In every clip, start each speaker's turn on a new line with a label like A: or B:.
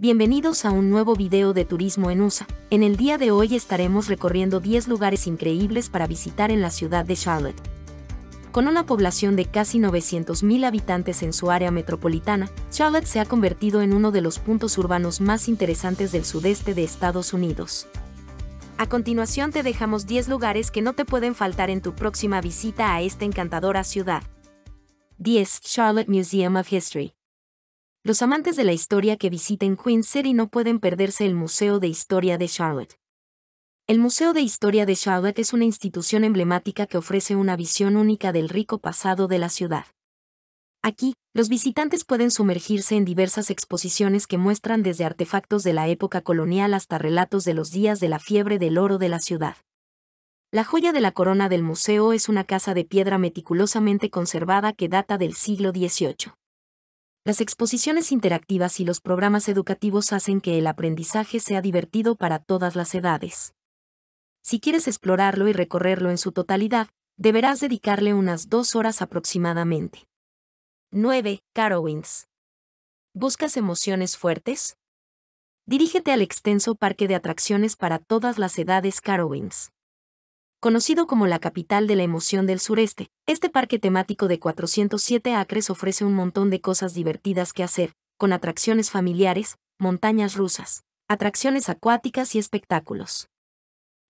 A: Bienvenidos a un nuevo video de turismo en USA. En el día de hoy estaremos recorriendo 10 lugares increíbles para visitar en la ciudad de Charlotte. Con una población de casi 900.000 habitantes en su área metropolitana, Charlotte se ha convertido en uno de los puntos urbanos más interesantes del sudeste de Estados Unidos. A continuación te dejamos 10 lugares que no te pueden faltar en tu próxima visita a esta encantadora ciudad. 10. Charlotte Museum of History los amantes de la historia que visiten Queen City no pueden perderse el Museo de Historia de Charlotte. El Museo de Historia de Charlotte es una institución emblemática que ofrece una visión única del rico pasado de la ciudad. Aquí, los visitantes pueden sumergirse en diversas exposiciones que muestran desde artefactos de la época colonial hasta relatos de los días de la fiebre del oro de la ciudad. La joya de la corona del museo es una casa de piedra meticulosamente conservada que data del siglo XVIII. Las exposiciones interactivas y los programas educativos hacen que el aprendizaje sea divertido para todas las edades. Si quieres explorarlo y recorrerlo en su totalidad, deberás dedicarle unas dos horas aproximadamente. 9. Carowinds. ¿Buscas emociones fuertes? Dirígete al extenso parque de atracciones para todas las edades Carowinds. Conocido como la capital de la emoción del sureste, este parque temático de 407 acres ofrece un montón de cosas divertidas que hacer, con atracciones familiares, montañas rusas, atracciones acuáticas y espectáculos.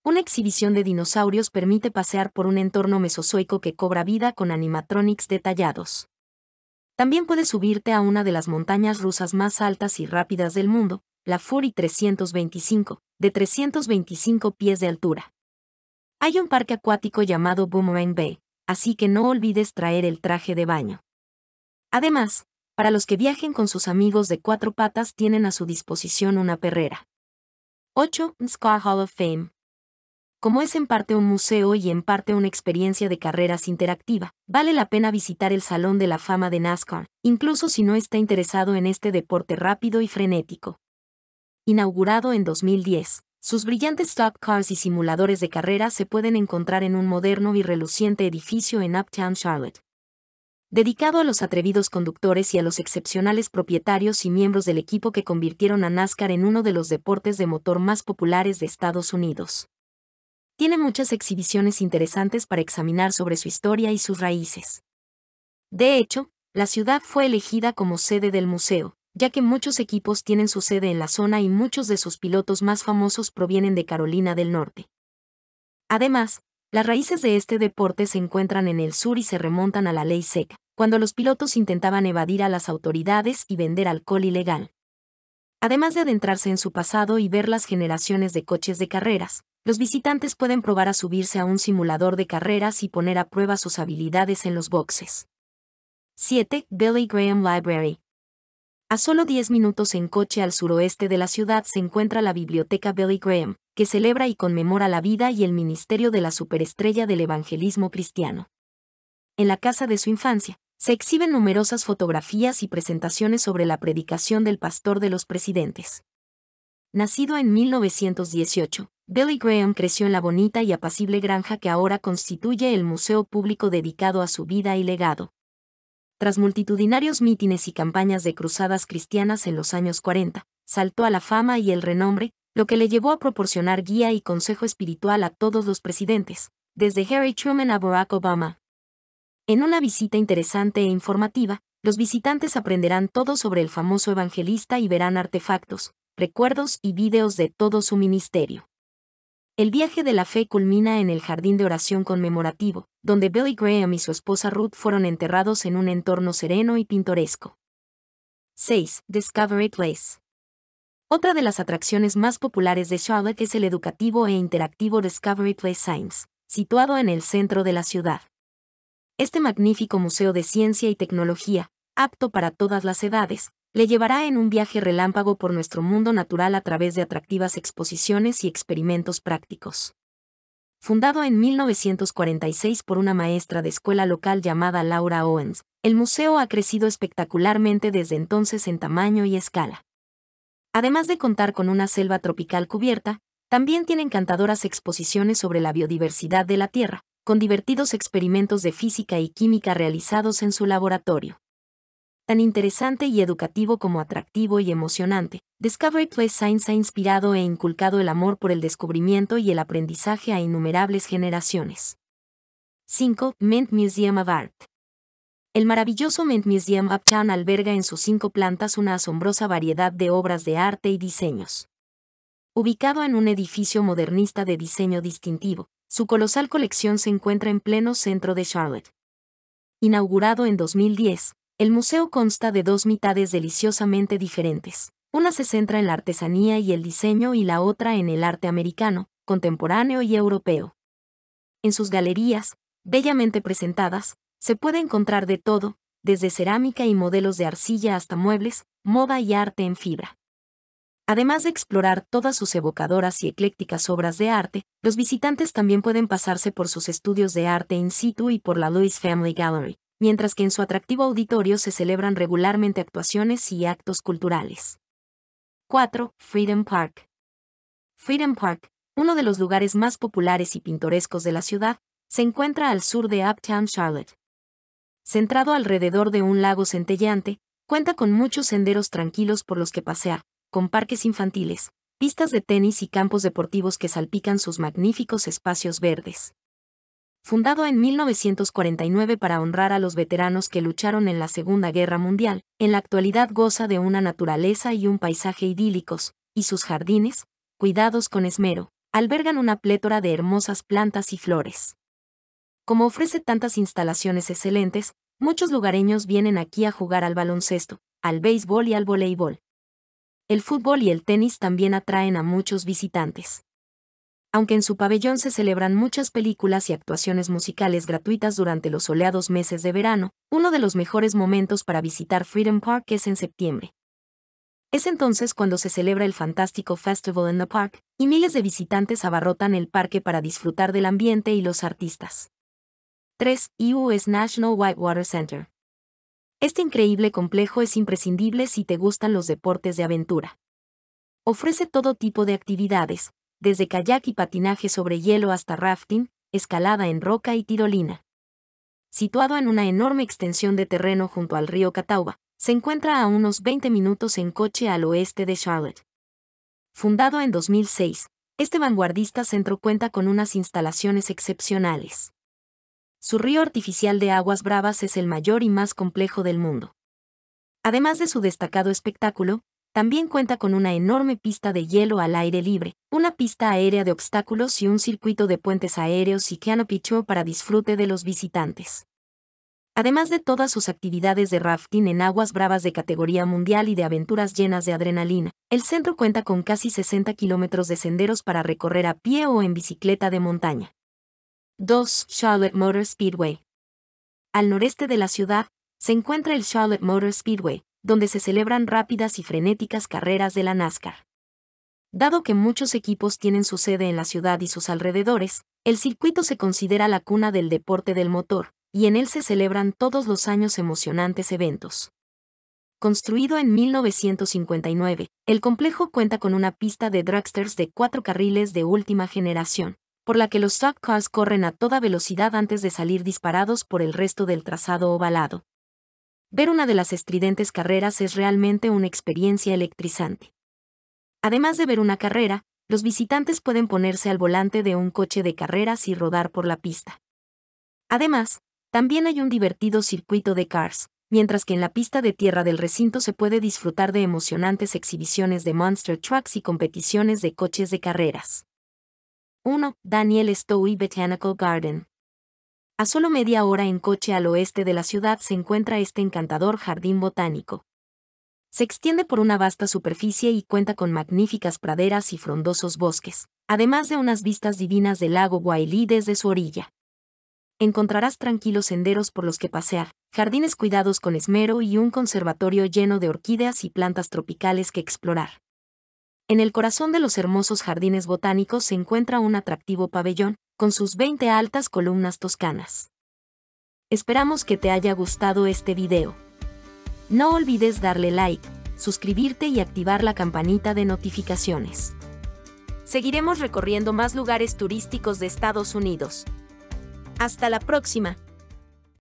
A: Una exhibición de dinosaurios permite pasear por un entorno mesozoico que cobra vida con animatronics detallados. También puedes subirte a una de las montañas rusas más altas y rápidas del mundo, la Fury 325, de 325 pies de altura. Hay un parque acuático llamado Boomerang Bay, así que no olvides traer el traje de baño. Además, para los que viajen con sus amigos de cuatro patas tienen a su disposición una perrera. 8. Nascar Hall of Fame. Como es en parte un museo y en parte una experiencia de carreras interactiva, vale la pena visitar el Salón de la Fama de NASCAR, incluso si no está interesado en este deporte rápido y frenético. Inaugurado en 2010, sus brillantes stock cars y simuladores de carrera se pueden encontrar en un moderno y reluciente edificio en Uptown Charlotte. Dedicado a los atrevidos conductores y a los excepcionales propietarios y miembros del equipo que convirtieron a NASCAR en uno de los deportes de motor más populares de Estados Unidos. Tiene muchas exhibiciones interesantes para examinar sobre su historia y sus raíces. De hecho, la ciudad fue elegida como sede del museo, ya que muchos equipos tienen su sede en la zona y muchos de sus pilotos más famosos provienen de Carolina del Norte. Además, las raíces de este deporte se encuentran en el sur y se remontan a la ley seca, cuando los pilotos intentaban evadir a las autoridades y vender alcohol ilegal. Además de adentrarse en su pasado y ver las generaciones de coches de carreras, los visitantes pueden probar a subirse a un simulador de carreras y poner a prueba sus habilidades en los boxes. 7. Billy Graham Library a solo 10 minutos en coche al suroeste de la ciudad se encuentra la Biblioteca Billy Graham, que celebra y conmemora la vida y el ministerio de la superestrella del evangelismo cristiano. En la casa de su infancia, se exhiben numerosas fotografías y presentaciones sobre la predicación del pastor de los presidentes. Nacido en 1918, Billy Graham creció en la bonita y apacible granja que ahora constituye el museo público dedicado a su vida y legado. Tras multitudinarios mítines y campañas de cruzadas cristianas en los años 40, saltó a la fama y el renombre, lo que le llevó a proporcionar guía y consejo espiritual a todos los presidentes, desde Harry Truman a Barack Obama. En una visita interesante e informativa, los visitantes aprenderán todo sobre el famoso evangelista y verán artefactos, recuerdos y vídeos de todo su ministerio. El viaje de la fe culmina en el jardín de oración conmemorativo, donde Billy Graham y su esposa Ruth fueron enterrados en un entorno sereno y pintoresco. 6. Discovery Place. Otra de las atracciones más populares de Charlotte es el educativo e interactivo Discovery Place Science, situado en el centro de la ciudad. Este magnífico museo de ciencia y tecnología, apto para todas las edades, le llevará en un viaje relámpago por nuestro mundo natural a través de atractivas exposiciones y experimentos prácticos. Fundado en 1946 por una maestra de escuela local llamada Laura Owens, el museo ha crecido espectacularmente desde entonces en tamaño y escala. Además de contar con una selva tropical cubierta, también tiene encantadoras exposiciones sobre la biodiversidad de la Tierra, con divertidos experimentos de física y química realizados en su laboratorio tan interesante y educativo como atractivo y emocionante, Discovery Place Science ha inspirado e inculcado el amor por el descubrimiento y el aprendizaje a innumerables generaciones. 5. Mint Museum of Art. El maravilloso Mint Museum of Art alberga en sus cinco plantas una asombrosa variedad de obras de arte y diseños. Ubicado en un edificio modernista de diseño distintivo, su colosal colección se encuentra en pleno centro de Charlotte. Inaugurado en 2010, el museo consta de dos mitades deliciosamente diferentes. Una se centra en la artesanía y el diseño y la otra en el arte americano, contemporáneo y europeo. En sus galerías, bellamente presentadas, se puede encontrar de todo, desde cerámica y modelos de arcilla hasta muebles, moda y arte en fibra. Además de explorar todas sus evocadoras y eclécticas obras de arte, los visitantes también pueden pasarse por sus estudios de arte in situ y por la Lewis Family Gallery, mientras que en su atractivo auditorio se celebran regularmente actuaciones y actos culturales. 4. Freedom Park. Freedom Park, uno de los lugares más populares y pintorescos de la ciudad, se encuentra al sur de Uptown Charlotte. Centrado alrededor de un lago centelleante, cuenta con muchos senderos tranquilos por los que pasear, con parques infantiles, pistas de tenis y campos deportivos que salpican sus magníficos espacios verdes fundado en 1949 para honrar a los veteranos que lucharon en la Segunda Guerra Mundial, en la actualidad goza de una naturaleza y un paisaje idílicos, y sus jardines, cuidados con esmero, albergan una plétora de hermosas plantas y flores. Como ofrece tantas instalaciones excelentes, muchos lugareños vienen aquí a jugar al baloncesto, al béisbol y al voleibol. El fútbol y el tenis también atraen a muchos visitantes aunque en su pabellón se celebran muchas películas y actuaciones musicales gratuitas durante los soleados meses de verano, uno de los mejores momentos para visitar Freedom Park es en septiembre. Es entonces cuando se celebra el fantástico Festival in the Park, y miles de visitantes abarrotan el parque para disfrutar del ambiente y los artistas. 3. E US National Whitewater Center. Este increíble complejo es imprescindible si te gustan los deportes de aventura. Ofrece todo tipo de actividades, desde kayak y patinaje sobre hielo hasta rafting, escalada en roca y tirolina. Situado en una enorme extensión de terreno junto al río Catawba, se encuentra a unos 20 minutos en coche al oeste de Charlotte. Fundado en 2006, este vanguardista centro cuenta con unas instalaciones excepcionales. Su río artificial de aguas bravas es el mayor y más complejo del mundo. Además de su destacado espectáculo, también cuenta con una enorme pista de hielo al aire libre, una pista aérea de obstáculos y un circuito de puentes aéreos y canopy para disfrute de los visitantes. Además de todas sus actividades de rafting en aguas bravas de categoría mundial y de aventuras llenas de adrenalina, el centro cuenta con casi 60 kilómetros de senderos para recorrer a pie o en bicicleta de montaña. 2. Charlotte Motor Speedway. Al noreste de la ciudad, se encuentra el Charlotte Motor Speedway, donde se celebran rápidas y frenéticas carreras de la NASCAR. Dado que muchos equipos tienen su sede en la ciudad y sus alrededores, el circuito se considera la cuna del deporte del motor, y en él se celebran todos los años emocionantes eventos. Construido en 1959, el complejo cuenta con una pista de dragsters de cuatro carriles de última generación, por la que los stock cars corren a toda velocidad antes de salir disparados por el resto del trazado ovalado. Ver una de las estridentes carreras es realmente una experiencia electrizante. Además de ver una carrera, los visitantes pueden ponerse al volante de un coche de carreras y rodar por la pista. Además, también hay un divertido circuito de cars, mientras que en la pista de tierra del recinto se puede disfrutar de emocionantes exhibiciones de monster trucks y competiciones de coches de carreras. 1. Daniel Stowe Botanical Garden a solo media hora en coche al oeste de la ciudad se encuentra este encantador jardín botánico. Se extiende por una vasta superficie y cuenta con magníficas praderas y frondosos bosques, además de unas vistas divinas del lago Guailí desde su orilla. Encontrarás tranquilos senderos por los que pasear, jardines cuidados con esmero y un conservatorio lleno de orquídeas y plantas tropicales que explorar. En el corazón de los hermosos jardines botánicos se encuentra un atractivo pabellón, con sus 20 altas columnas toscanas. Esperamos que te haya gustado este video. No olvides darle like, suscribirte y activar la campanita de notificaciones. Seguiremos recorriendo más lugares turísticos de Estados Unidos. Hasta la próxima.